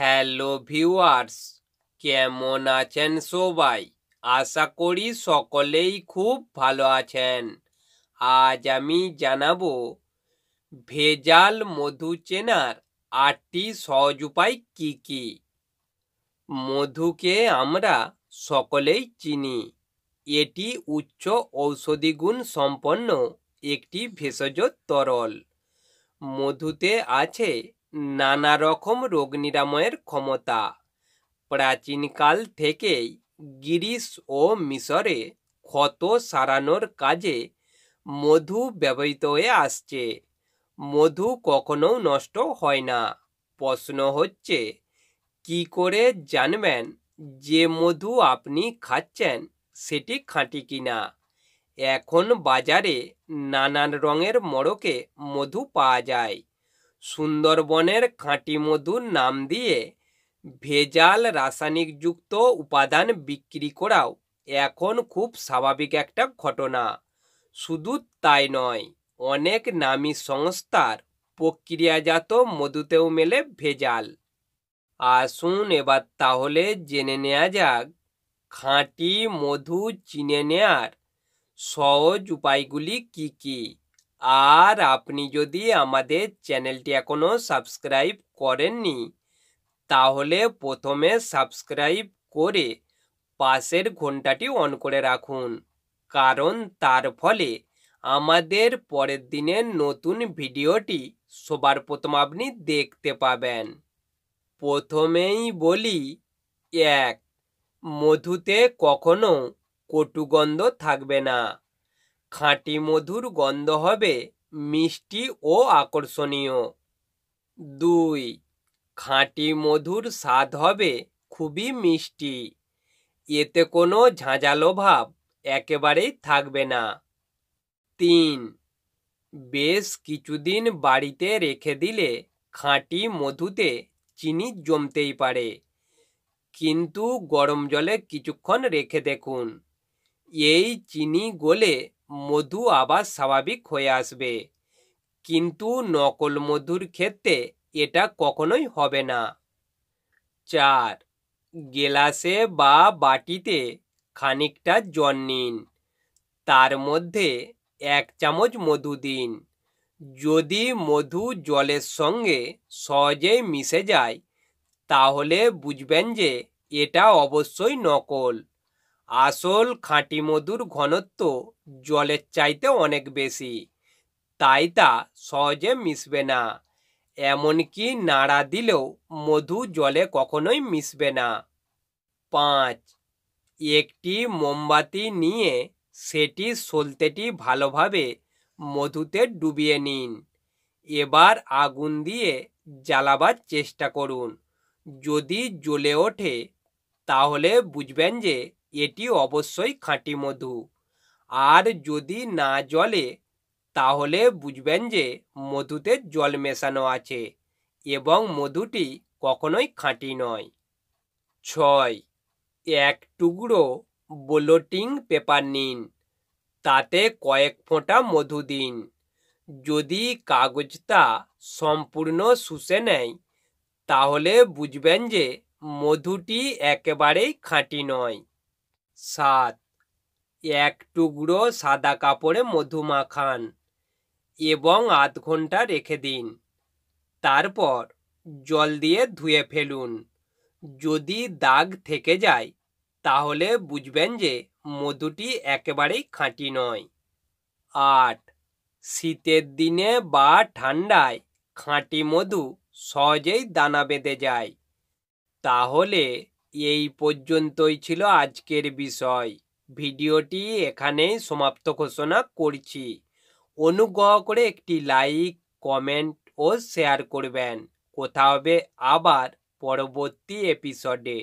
hello viewers কেমন আছেন সবাই আশা করি সকলেই খুব ভালো আছেন আজ আমি জানাবো ভেজাল মধু চেনার আটটি সহজ উপায় কী কী মধুকে আমরা সকলেই চিনি এটি উচ্চ ঔষধিগুণ সম্পন্ন একটি ভেষজ তরল মধুতে আছে নানা রকম রোগ নিরাময়ের ক্ষমতা প্রাচীনকাল থেকেই গিরিস ও মিশরে ক্ষত সারানোর কাজে মধু ব্যবহৃত হয়ে আসছে মধু কখনো নষ্ট হয় না প্রশ্ন হচ্ছে কি করে জানবেন যে মধু আপনি খাচ্ছেন সেটি খাঁটি কিনা এখন বাজারে নানান রঙের মড়কে মধু পাওয়া যায় সুন্দরবনের খাঁটি মধুর নাম দিয়ে ভেজাল রাসায়নিকযুক্ত উপাদান বিক্রি করাও এখন খুব স্বাভাবিক একটা ঘটনা শুধু তাই নয় অনেক নামী সংস্থার প্রক্রিয়াজাত মধুতেও মেলে ভেজাল আসুন এবার তাহলে জেনে নেওয়া যাক খাঁটি মধু চিনে নেয়ার সহজ উপায়গুলি কী কী আর আপনি যদি আমাদের চ্যানেলটি এখনও সাবস্ক্রাইব করেননি তাহলে প্রথমে সাবস্ক্রাইব করে পাশের ঘন্টাটি অন করে রাখুন কারণ তার ফলে আমাদের পরের দিনের নতুন ভিডিওটি সবার প্রথম আপনি দেখতে পাবেন প্রথমেই বলি এক মধুতে কখনো কটুগন্ধ থাকবে না খাঁটি মধুর গন্ধ হবে মিষ্টি ও আকর্ষণীয় দুই খাঁটি মধুর স্বাদ হবে খুবই মিষ্টি এতে কোনো ঝাঁঝালো ভাব একেবারেই থাকবে না তিন বেশ কিছুদিন বাড়িতে রেখে দিলে খাঁটি মধুতে চিনি জমতেই পারে কিন্তু গরম জলে কিছুক্ষণ রেখে দেখুন এই চিনি গলে মধু আবার স্বাভাবিক হয়ে আসবে কিন্তু নকল মধুর ক্ষেত্রে এটা কখনোই হবে না চার গেলাসে বা বাটিতে খানিকটা জল নিন তার মধ্যে এক চামচ মধু দিন যদি মধু জলের সঙ্গে সহজে মিশে যায় তাহলে বুঝবেন যে এটা অবশ্যই নকল আসল খাঁটি মধুর ঘনত্ব জলের চাইতে অনেক বেশি তাই তা সহজে মিশবে না এমনকি নাড়া দিলেও মধু জলে কখনোই মিশবে না পাঁচ একটি মোমবাতি নিয়ে সেটি সলতেটি ভালোভাবে মধুতে ডুবিয়ে নিন এবার আগুন দিয়ে জ্বালাবার চেষ্টা করুন যদি জ্বলে ওঠে তাহলে বুঝবেন যে এটি অবশ্যই খাঁটি মধু আর যদি না জলে তাহলে বুঝবেন যে মধুতে জল মেশানো আছে এবং মধুটি কখনোই খাঁটি নয় ছয় এক টুকরো বোলোটিং পেপার নিন তাতে কয়েক ফোঁটা মধু দিন যদি কাগজটা সম্পূর্ণ শুষে নেয় তাহলে বুঝবেন যে মধুটি একেবারেই খাঁটি নয় সাত এক টুকরো সাদা কাপড়ে মধু মাখান এবং আধ ঘন্টা রেখে দিন তারপর জল দিয়ে ধুয়ে ফেলুন যদি দাগ থেকে যায় তাহলে বুঝবেন যে মধুটি একেবারেই খাঁটি নয় আট শীতের দিনে বা ঠান্ডায় খাঁটি মধু সহজেই দানা বেঁধে যায় তাহলে এই পর্যন্তই ছিল আজকের বিষয় ভিডিওটি এখানেই সমাপ্ত ঘোষণা করছি অনুগ্রহ করে একটি লাইক কমেন্ট ও শেয়ার করবেন কোথা হবে আবার পরবর্তী এপিসোডে